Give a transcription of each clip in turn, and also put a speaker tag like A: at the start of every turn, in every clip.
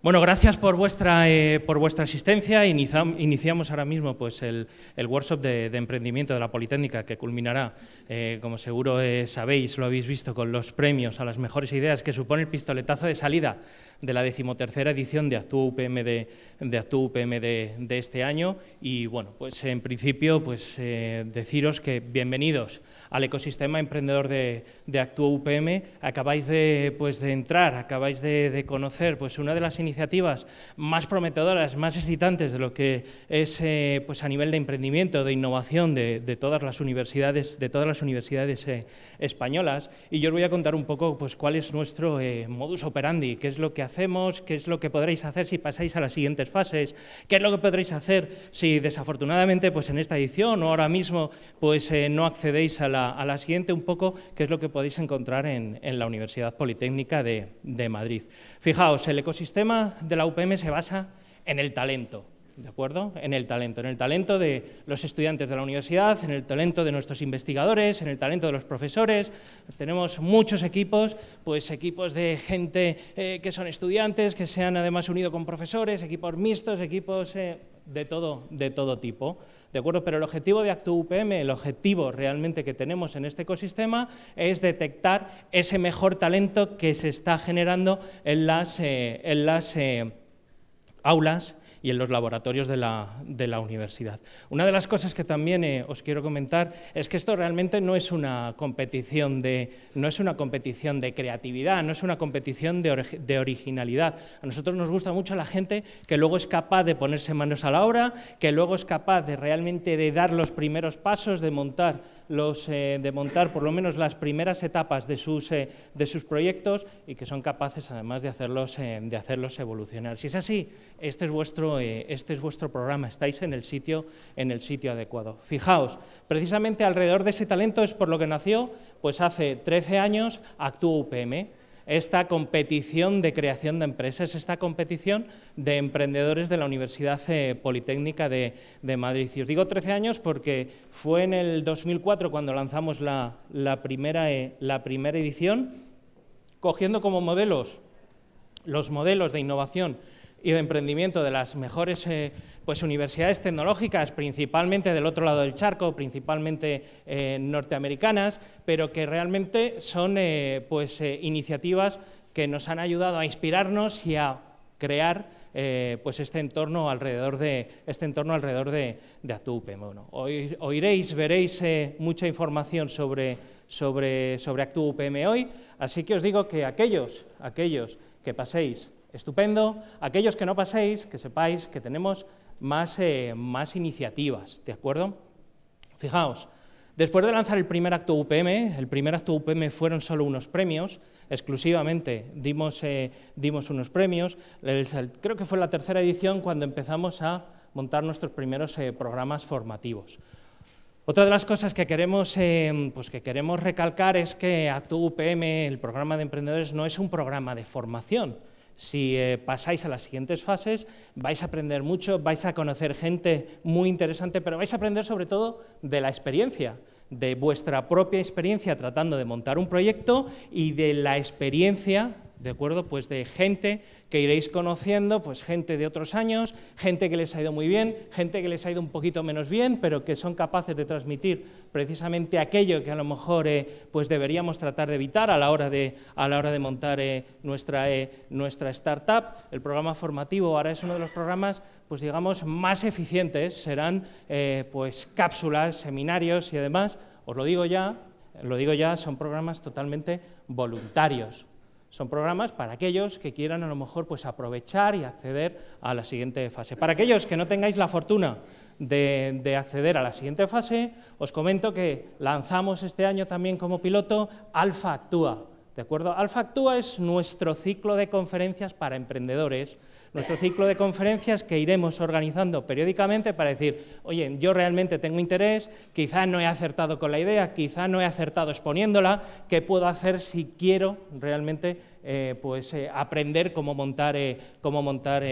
A: Bueno, gracias por vuestra, eh, por vuestra asistencia. Iniciamos ahora mismo pues, el, workshop de, emprendimiento de la Politécnica, que culminará, eh, como seguro eh, sabéis, lo habéis visto, con los premios a las mejores ideas que supone el pistoletazo de salida de la decimotercera edición de Actu UPM, de, de, este año. Y bueno, pues en principio pues, eh, deciros que bienvenidos al ecosistema emprendedor de, de UPM. Acabáis de, pues, de entrar, acabáis de, conocer pues, una de las iniciativas más prometedoras, más excitantes de lo que es eh, pues, a nivel de emprendimiento, de innovación de, todas las universidades, de todas las universidades eh, españolas. Y yo os voy a contar un poco pues, cuál es nuestro modus operandi, qué es lo que hacemos, qué es lo que podréis hacer si pasáis a las siguientes fases, qué es lo que podréis hacer si desafortunadamente pues en esta edición o ahora mismo pues, eh, no accedéis a la, siguiente, un poco qué es lo que podéis encontrar en, la Universidad Politécnica de, de Madrid. Fijaos, el ecosistema de la UPM se basa en el talento. ¿de acuerdo? En el talento, en el talento de los estudiantes de la universidad, en el talento de nuestros investigadores, en el talento de los profesores. Tenemos muchos equipos, pues equipos de gente eh, que son estudiantes, que se han además unido con profesores, equipos mixtos, equipos eh, de, todo, de todo tipo. ¿De acuerdo? Pero el objetivo de Actu UPM, el objetivo realmente que tenemos en este ecosistema es detectar ese mejor talento que se está generando en eh, en las aulas y en los laboratorios de la, universidad. Una de las cosas que también eh, os quiero comentar es que esto realmente no es una competición de, no es una competición de creatividad, no es una competición de, originalidad. A nosotros nos gusta mucho la gente que luego es capaz de ponerse manos a la obra, que luego es capaz de realmente de dar los primeros pasos, de montar los, eh, de montar por lo menos las primeras etapas de sus, eh, proyectos y que son capaces además de hacerlos, eh, de hacerlos evolucionar. Si es así, este, este es, vuestro, programa, estáis en el, sitio, en el sitio adecuado. Fijaos, precisamente alrededor de ese talento es por lo que nació, pues hace 13 años actuó UPM, esta competición de creación de empresas, esta competición de emprendedores de la Universidad eh, Politécnica de, Madrid. Y os digo 13 años porque fue en el 2004 cuando lanzamos la, primera, eh, la primera edición, cogiendo como modelos los modelos de innovación y de emprendimiento de las mejores eh, pues, universidades tecnológicas, principalmente del otro lado del charco, principalmente eh, norteamericanas, pero que realmente son eh, pues, iniciativas que nos han ayudado a inspirarnos y a crear pues este entorno alrededor de, este entorno alrededor de, oiréis, veréis mucha información sobre, sobre, sobre hoy, así que os digo que aquellos, aquellos que paséis Estupendo. Aquellos que no paséis, que sepáis que tenemos más, eh, más iniciativas, ¿de acuerdo? Fijaos, después de lanzar el primer acto UPM, el primer acto UPM fueron solo unos premios, exclusivamente dimos, eh, dimos unos premios, creo que fue la tercera edición cuando empezamos a montar nuestros primeros eh, programas formativos. Otra de las cosas que queremos, pues que queremos recalcar es que Acto UPM, el programa de emprendedores, no es un programa de formación, si eh, pasáis a las siguientes fases, vais a aprender mucho, vais a conocer gente muy interesante, pero vais a aprender sobre todo de la experiencia, de vuestra propia experiencia tratando de montar un proyecto y de la experiencia ¿de acuerdo? Pues de gente que iréis conociendo, pues gente de otros años, gente que les ha ido muy bien, gente que les ha ido un poquito menos bien, pero que son capaces de transmitir precisamente aquello que a lo mejor eh, pues deberíamos tratar de evitar a la hora de, a la hora de montar eh, nuestra, eh, nuestra startup. El programa formativo ahora es uno de los programas pues digamos más eficientes, serán pues cápsulas, seminarios y además, Os lo digo ya, lo digo ya, son programas totalmente voluntarios, son programas para aquellos que quieran a lo mejor pues, aprovechar y acceder a la siguiente fase. Para aquellos que no tengáis la fortuna de, de, acceder a la siguiente fase, os comento que lanzamos este año también como piloto Alfa Actúa, ¿De acuerdo? Alfa Actúa es nuestro ciclo de conferencias para emprendedores, nuestro ciclo de conferencias que iremos organizando periódicamente para decir, oye, yo realmente tengo interés, quizá no he acertado con la idea, quizá no he acertado exponiéndola, ¿qué puedo hacer si quiero realmente eh, pues, eh, aprender cómo montar, eh, cómo montar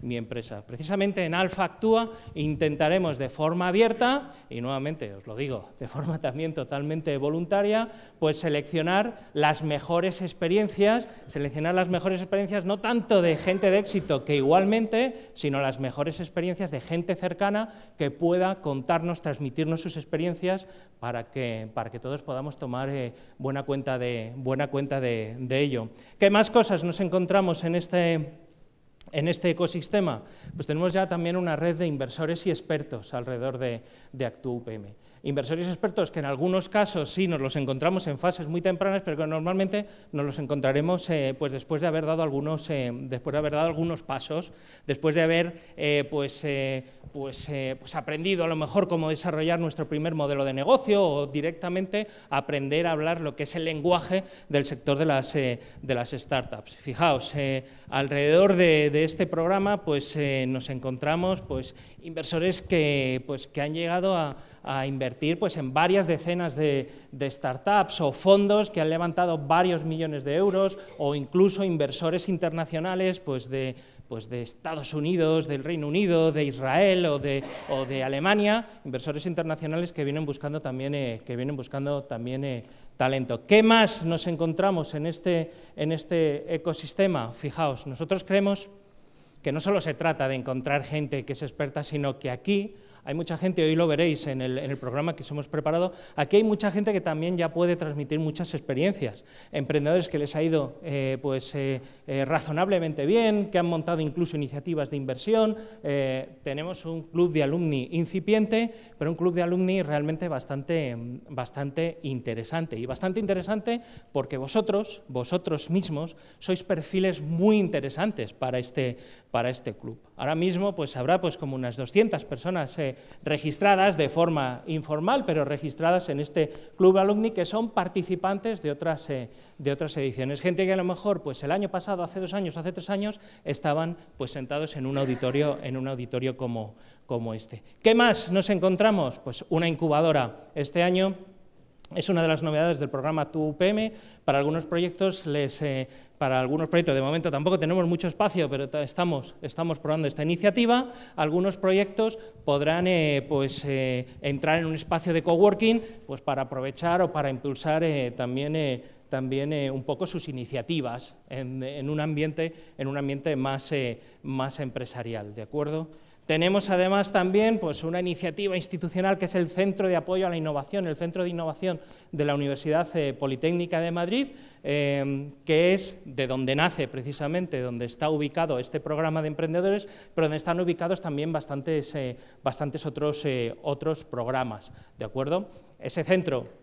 A: mi empresa. Precisamente en Alfa Actúa intentaremos de forma abierta, y nuevamente os lo digo, de forma también totalmente voluntaria, pues seleccionar las mejores experiencias, seleccionar las mejores experiencias no tanto de gente de éxito que igualmente, sino las mejores experiencias de gente cercana que pueda contarnos, transmitirnos sus experiencias para que, para que todos podamos tomar buena cuenta de, buena cuenta de, de ello. ¿Qué más cosas nos encontramos este, en este, ecosistema? Pues tenemos ya también una red de inversores y expertos alrededor de, de Inversores expertos que en algunos casos sí nos los encontramos en fases muy tempranas, pero que normalmente nos los encontraremos eh, pues después de haber dado algunos, eh, después de haber dado algunos pasos, después de haber eh, pues, pues, pues aprendido a lo mejor cómo desarrollar nuestro primer modelo de negocio o directamente aprender a hablar lo que es el lenguaje del sector de las, de las startups. Fijaos, alrededor de, este programa pues, nos encontramos pues, inversores que, pues, que han llegado a invertir pues, en varias decenas de, startups o fondos que han levantado varios millones de euros o incluso inversores internacionales pues, de, pues de Estados Unidos, del Reino Unido, de Israel o de, Alemania, inversores internacionales que vienen buscando también, eh, que vienen buscando también eh, talento. ¿Qué más nos encontramos en este, en este ecosistema? Fijaos, nosotros creemos que no solo se trata de encontrar gente que es experta, sino que aquí hay mucha gente, hoy lo veréis en el, programa que os hemos preparado, aquí hay mucha gente que también ya puede transmitir muchas experiencias. Emprendedores que les ha ido eh, pues, eh, eh, razonablemente bien, que han montado incluso iniciativas de inversión. tenemos un club de alumni incipiente, pero un club de alumni realmente bastante, bastante interesante. Y bastante interesante porque vosotros, vosotros mismos, sois perfiles muy interesantes para este, para este club. Ahora mismo pues, habrá pues, como unas 200 personas registradas de forma informal, pero registradas en este club alumni que son participantes de otras, eh, de otras ediciones. Gente que a lo mejor pues, el año pasado, hace dos años, hace tres años, estaban pues, sentados en un auditorio, en un auditorio como, como este. ¿Qué más nos encontramos? Pues una incubadora. Este año es una de las novedades del programa TUPM. Para algunos proyectos, les, eh, para algunos proyectos de momento tampoco tenemos mucho espacio, pero estamos, estamos probando esta iniciativa. Algunos proyectos podrán eh, pues, eh, entrar en un espacio de coworking pues, para aprovechar o para impulsar también, también un poco sus iniciativas en, en, un, ambiente, en un ambiente más, más empresarial. ¿De acuerdo? Tenemos además también pues, una iniciativa institucional que es el Centro de Apoyo a la Innovación, el Centro de Innovación de la Universidad eh, Politécnica de Madrid, em, que es de donde nace precisamente, donde está ubicado este programa de emprendedores, pero donde están ubicados también bastantes, eh, bastantes otros, eh, otros programas. ¿de acuerdo? Ese centro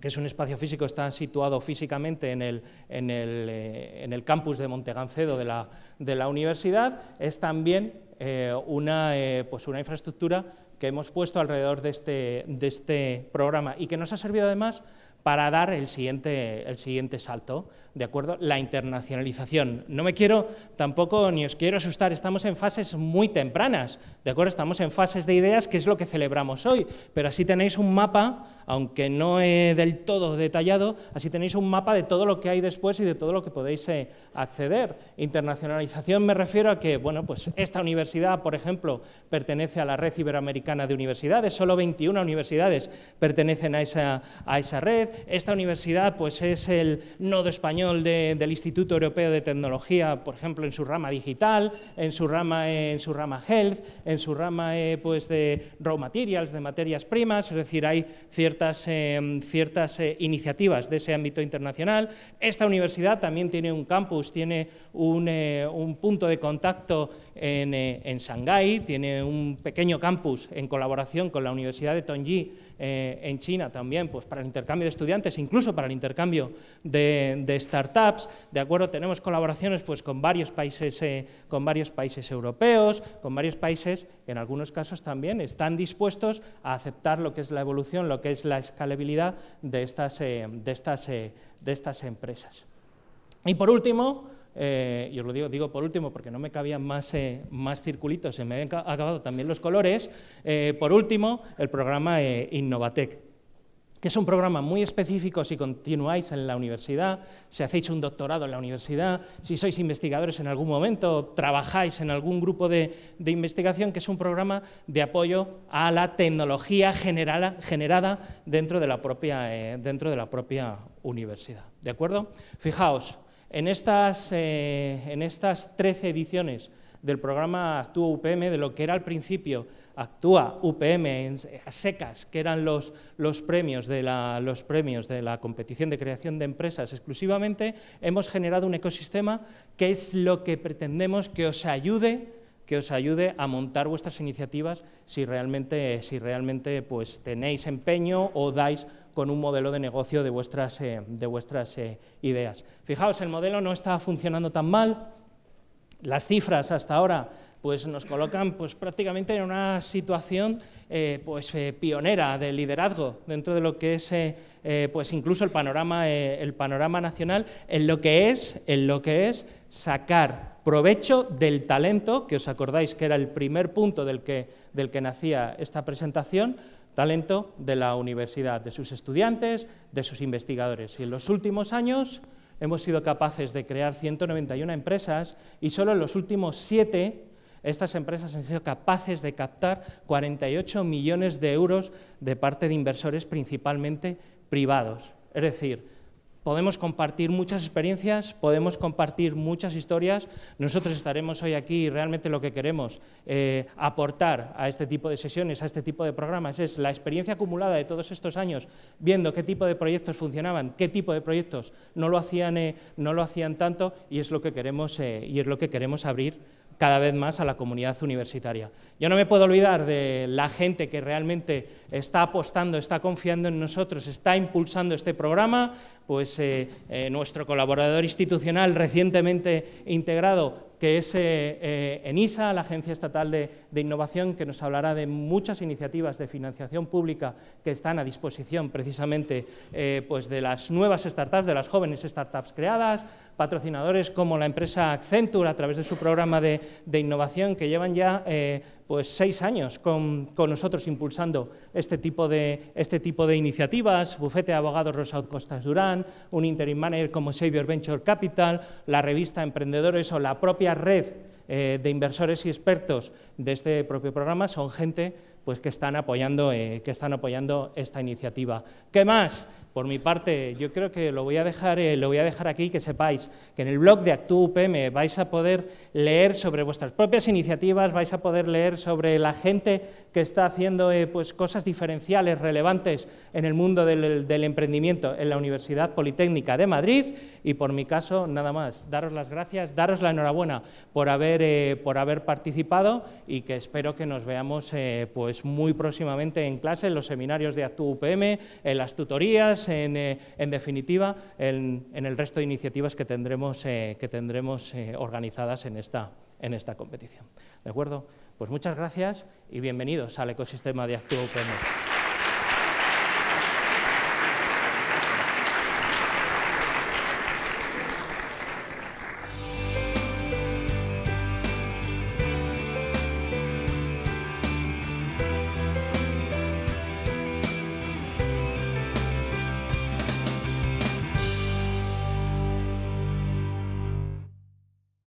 A: que es un espacio físico, está situado físicamente en el, en el, campus de Montegancedo de la, de la universidad, es también eh, una, eh, pues una infraestructura que hemos puesto alrededor de este, de este programa y que nos ha servido además para dar el siguiente, el siguiente salto, ¿de acuerdo? La internacionalización. No me quiero tampoco, ni os quiero asustar, estamos en fases muy tempranas, ¿de acuerdo? Estamos en fases de ideas, que es lo que celebramos hoy, pero así tenéis un mapa, aunque no es eh, del todo detallado, así tenéis un mapa de todo lo que hay después y de todo lo que podéis eh, acceder. Internacionalización me refiero a que, bueno, pues esta universidad, por ejemplo, pertenece a la red iberoamericana de universidades, solo 21 universidades pertenecen a esa, a esa red, esta universidad pues, es el nodo español del Instituto Europeo de Tecnología, por ejemplo, en su rama digital, en su rama, en su rama health, en su rama eh, pues, de raw materials, de materias primas, es decir, hay ciertas, eh, ciertas eh, iniciativas de ese ámbito internacional. Esta universidad también tiene un campus, tiene un punto de contacto en, eh, en Shanghái, tiene un pequeño campus en colaboración con la Universidad de Tongji eh, en China también, pues para el intercambio de estudiantes, incluso para el intercambio de, startups, de acuerdo, tenemos colaboraciones pues con varios países, eh, con varios países europeos, con varios países que en algunos casos también están dispuestos a aceptar lo que es la evolución, lo que es la escalabilidad de estas, de estas, de estas empresas. Y por último, eh, y os lo digo, digo por último porque no me cabían más, eh, más circulitos, se me han acabado también los colores, eh, por último el programa Innovatec, que es un programa muy específico si continuáis en la universidad, si hacéis un doctorado en la universidad, si sois investigadores en algún momento, trabajáis en algún grupo de, investigación, que es un programa de apoyo a la tecnología generada, generada dentro, de la propia, dentro de la propia universidad. ¿De acuerdo? Fijaos, en estas, 13 eh, ediciones del programa Actúa UPM, de lo que era al principio Actúa UPM en, secas, que eran los, los, premios de la, los premios de la competición de creación de empresas exclusivamente, hemos generado un ecosistema que es lo que pretendemos que os ayude que os ayude a montar vuestras iniciativas si realmente, si realmente pues, tenéis empeño o dais con un modelo de negocio de vuestras, eh, de vuestras eh, ideas. Fijaos, el modelo no está funcionando tan mal, las cifras hasta ahora pues nos colocan pues, prácticamente en una situación eh, pues, pionera de liderazgo dentro de lo que es pues incluso el panorama, el panorama nacional en lo que es, en lo que es sacar provecho del talento, que os acordáis que era el primer punto del que, nacía esta presentación, talento de la universidad, de sus estudiantes, de sus investigadores. Y en los últimos años hemos sido capaces de crear 191 empresas y solo en los últimos siete estas empresas han sido capaces de captar 48 millones de euros de parte de inversores principalmente privados. Es decir, podemos compartir muchas experiencias, podemos compartir muchas historias. Nosotros estaremos hoy aquí y realmente lo que queremos eh, aportar a este tipo de sesiones, a este tipo de programas, es la experiencia acumulada de todos estos años, viendo qué tipo de proyectos funcionaban, qué tipo de proyectos no lo hacían, eh, no lo hacían tanto y es lo que queremos, eh, y es lo que queremos abrir cada vez más a la comunidad universitaria. Yo no me puedo olvidar de la gente que realmente está apostando, está confiando en nosotros, está impulsando este programa, pues eh, eh, nuestro colaborador institucional recientemente integrado, que es eh, eh, ENISA, la Agencia Estatal de, Innovación, que nos hablará de muchas iniciativas de financiación pública que están a disposición precisamente eh, pues de las nuevas startups, de las jóvenes startups creadas, patrocinadores como la empresa Accenture a través de su programa de, innovación que llevan ya pues, seis años con, nosotros impulsando este tipo, de, este tipo de iniciativas, bufete de abogados Rosaud Costas Durán, un interim manager como Savior Venture Capital, la revista Emprendedores o la propia red eh, de inversores y expertos de este propio programa son gente pues, que, están apoyando, eh, que están apoyando esta iniciativa. ¿Qué más? Por mi parte, yo creo que lo voy a dejar, eh, lo voy a dejar aquí, que sepáis que en el blog de UPM vais a poder leer sobre vuestras propias iniciativas, vais a poder leer sobre la gente que está haciendo eh, pues, cosas diferenciales, relevantes en el mundo del, emprendimiento en la Universidad Politécnica de Madrid y por mi caso, nada más, daros las gracias, daros la enhorabuena por haber, eh, por haber participado y que espero que nos veamos pues, muy próximamente en clase, en los seminarios de ActuUPM, en las tutorías, eh, en, definitiva, en, el resto de iniciativas que tendremos, eh, que tendremos eh, organizadas en esta, en esta competición. ¿De acuerdo? Pues muchas gracias y bienvenidos al ecosistema de Activo Open.